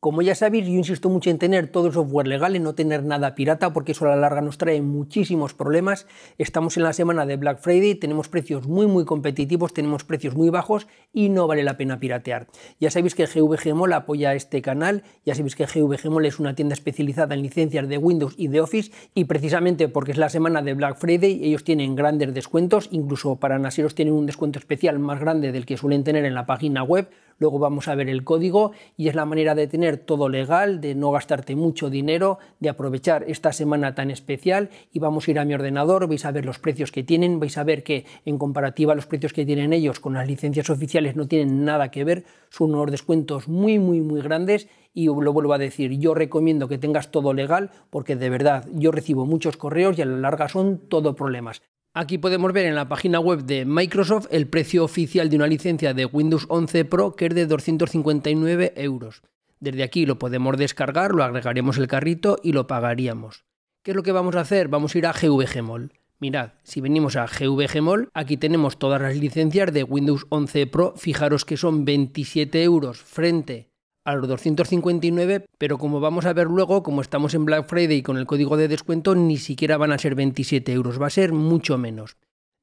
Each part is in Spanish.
Como ya sabéis, yo insisto mucho en tener todo el software legal, en no tener nada pirata, porque eso a la larga nos trae muchísimos problemas. Estamos en la semana de Black Friday, tenemos precios muy muy competitivos, tenemos precios muy bajos y no vale la pena piratear. Ya sabéis que GVG apoya este canal, ya sabéis que GVG es una tienda especializada en licencias de Windows y de Office y precisamente porque es la semana de Black Friday ellos tienen grandes descuentos, incluso para naseros tienen un descuento especial más grande del que suelen tener en la página web, luego vamos a ver el código y es la manera de tener todo legal, de no gastarte mucho dinero, de aprovechar esta semana tan especial y vamos a ir a mi ordenador, vais a ver los precios que tienen, vais a ver que en comparativa a los precios que tienen ellos con las licencias oficiales no tienen nada que ver, son unos descuentos muy muy muy grandes y lo vuelvo a decir, yo recomiendo que tengas todo legal porque de verdad yo recibo muchos correos y a la larga son todo problemas. Aquí podemos ver en la página web de Microsoft el precio oficial de una licencia de Windows 11 Pro que es de 259 euros. Desde aquí lo podemos descargar, lo agregaremos el carrito y lo pagaríamos. ¿Qué es lo que vamos a hacer? Vamos a ir a GVGMOL. Mirad, si venimos a GVGMOL, aquí tenemos todas las licencias de Windows 11 Pro. Fijaros que son 27 euros frente a los 259, pero como vamos a ver luego, como estamos en Black Friday con el código de descuento, ni siquiera van a ser 27 euros, va a ser mucho menos.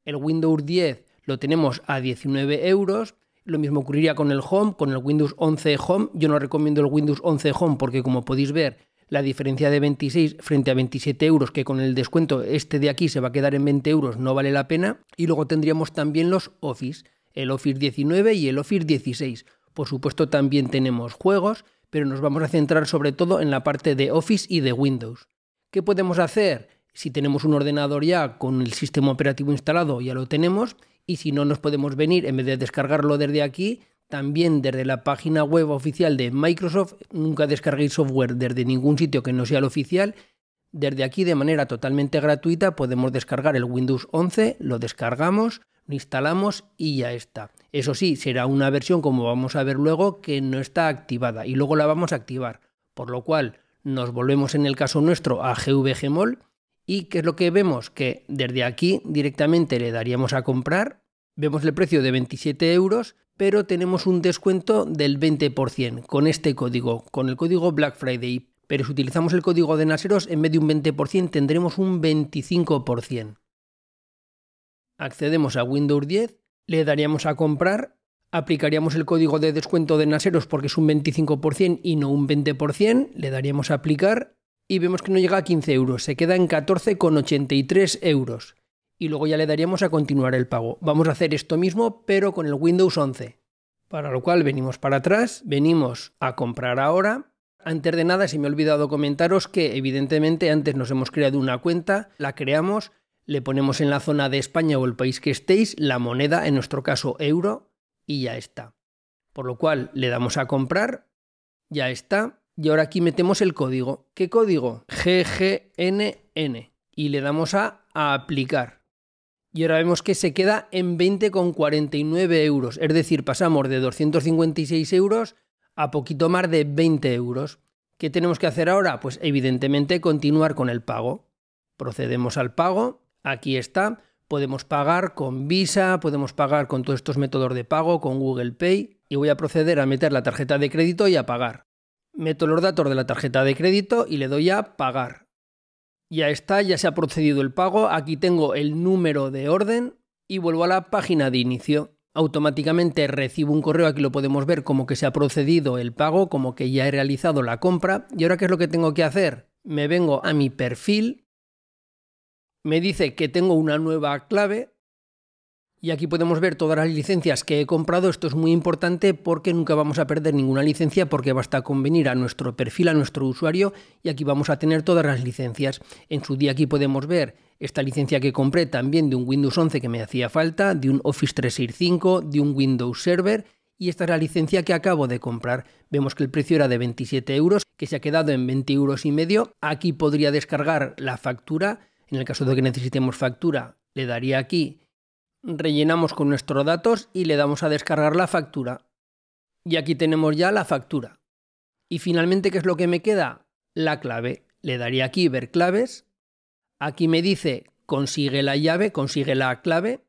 El Windows 10 lo tenemos a 19 euros, lo mismo ocurriría con el Home, con el Windows 11 Home. Yo no recomiendo el Windows 11 Home porque como podéis ver, la diferencia de 26 frente a 27 euros, que con el descuento este de aquí se va a quedar en 20 euros, no vale la pena. Y luego tendríamos también los Office, el Office 19 y el Office 16. Por supuesto también tenemos juegos, pero nos vamos a centrar sobre todo en la parte de Office y de Windows. ¿Qué podemos hacer? Si tenemos un ordenador ya con el sistema operativo instalado, ya lo tenemos, y si no nos podemos venir, en vez de descargarlo desde aquí, también desde la página web oficial de Microsoft, nunca descarguéis software desde ningún sitio que no sea el oficial, desde aquí de manera totalmente gratuita podemos descargar el Windows 11, lo descargamos, lo instalamos y ya está. Eso sí, será una versión como vamos a ver luego que no está activada y luego la vamos a activar. Por lo cual nos volvemos en el caso nuestro a GVGMOL y ¿qué es lo que vemos? Que desde aquí directamente le daríamos a comprar, vemos el precio de 27 euros, pero tenemos un descuento del 20% con este código, con el código Black Friday pero si utilizamos el código de Naseros, en vez de un 20% tendremos un 25%. Accedemos a Windows 10, le daríamos a comprar, aplicaríamos el código de descuento de Naseros porque es un 25% y no un 20%, le daríamos a aplicar y vemos que no llega a 15 euros, se queda en 14,83 euros. Y luego ya le daríamos a continuar el pago. Vamos a hacer esto mismo pero con el Windows 11. Para lo cual venimos para atrás, venimos a comprar ahora antes de nada, si me ha olvidado comentaros que evidentemente antes nos hemos creado una cuenta, la creamos, le ponemos en la zona de España o el país que estéis la moneda, en nuestro caso euro, y ya está. Por lo cual le damos a comprar, ya está, y ahora aquí metemos el código. ¿Qué código? GGNN. Y le damos a, a aplicar. Y ahora vemos que se queda en 20,49 euros, es decir, pasamos de 256 euros a poquito más de 20 euros. ¿Qué tenemos que hacer ahora? Pues evidentemente continuar con el pago. Procedemos al pago, aquí está, podemos pagar con Visa, podemos pagar con todos estos métodos de pago, con Google Pay, y voy a proceder a meter la tarjeta de crédito y a pagar. Meto los datos de la tarjeta de crédito y le doy a pagar. Ya está, ya se ha procedido el pago, aquí tengo el número de orden y vuelvo a la página de inicio automáticamente recibo un correo, aquí lo podemos ver, como que se ha procedido el pago, como que ya he realizado la compra. ¿Y ahora qué es lo que tengo que hacer? Me vengo a mi perfil, me dice que tengo una nueva clave, y aquí podemos ver todas las licencias que he comprado, esto es muy importante porque nunca vamos a perder ninguna licencia porque basta con venir a nuestro perfil, a nuestro usuario y aquí vamos a tener todas las licencias. En su día aquí podemos ver esta licencia que compré también de un Windows 11 que me hacía falta, de un Office 365, de un Windows Server y esta es la licencia que acabo de comprar. Vemos que el precio era de 27 euros, que se ha quedado en 20 euros y medio. Aquí podría descargar la factura, en el caso de que necesitemos factura le daría aquí rellenamos con nuestros datos y le damos a descargar la factura. Y aquí tenemos ya la factura. Y finalmente, ¿qué es lo que me queda? La clave. Le daría aquí ver claves. Aquí me dice consigue la llave, consigue la clave.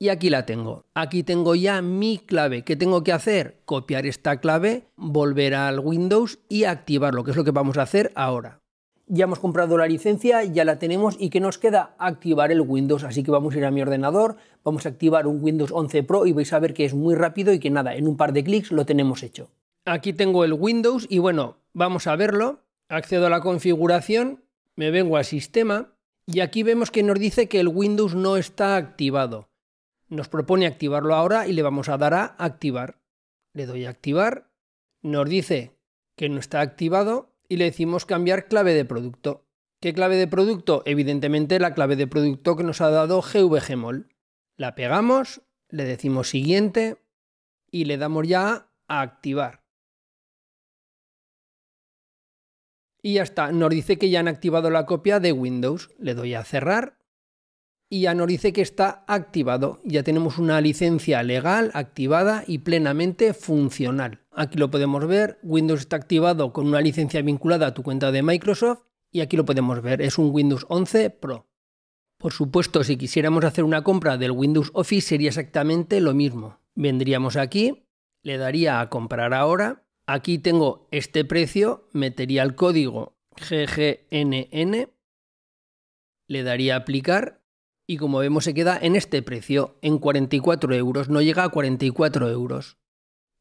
Y aquí la tengo. Aquí tengo ya mi clave. ¿Qué tengo que hacer? Copiar esta clave, volver al Windows y activarlo, que es lo que vamos a hacer ahora ya hemos comprado la licencia, ya la tenemos y que nos queda activar el Windows. Así que vamos a ir a mi ordenador, vamos a activar un Windows 11 Pro y vais a ver que es muy rápido y que nada, en un par de clics lo tenemos hecho. Aquí tengo el Windows y bueno, vamos a verlo. Accedo a la configuración, me vengo al sistema y aquí vemos que nos dice que el Windows no está activado. Nos propone activarlo ahora y le vamos a dar a activar. Le doy a activar, nos dice que no está activado y le decimos cambiar clave de producto. ¿Qué clave de producto? Evidentemente la clave de producto que nos ha dado GVGMOL. La pegamos, le decimos siguiente y le damos ya a activar. Y ya está, nos dice que ya han activado la copia de Windows. Le doy a cerrar y ya nos dice que está activado. Ya tenemos una licencia legal, activada y plenamente funcional. Aquí lo podemos ver. Windows está activado con una licencia vinculada a tu cuenta de Microsoft y aquí lo podemos ver. Es un Windows 11 Pro. Por supuesto, si quisiéramos hacer una compra del Windows Office sería exactamente lo mismo. Vendríamos aquí, le daría a comprar ahora. Aquí tengo este precio, metería el código GGNN, le daría a aplicar y como vemos se queda en este precio, en 44 euros, no llega a 44 euros.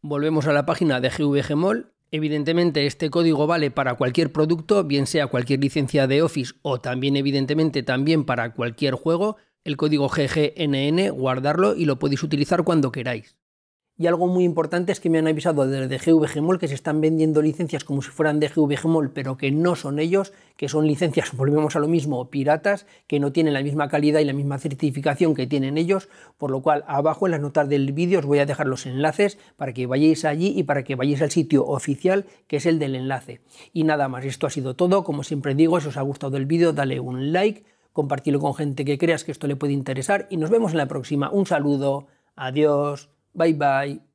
Volvemos a la página de GVGMOL. Evidentemente este código vale para cualquier producto, bien sea cualquier licencia de Office o también evidentemente también para cualquier juego. El código GGNN, guardarlo y lo podéis utilizar cuando queráis. Y algo muy importante es que me han avisado desde GVGMOL que se están vendiendo licencias como si fueran de GVGMOL, pero que no son ellos, que son licencias, volvemos a lo mismo, piratas, que no tienen la misma calidad y la misma certificación que tienen ellos, por lo cual abajo en las notas del vídeo os voy a dejar los enlaces para que vayáis allí y para que vayáis al sitio oficial, que es el del enlace. Y nada más, esto ha sido todo, como siempre digo, si os ha gustado el vídeo dale un like, compartirlo con gente que creas que esto le puede interesar y nos vemos en la próxima. Un saludo, adiós. Bye bye.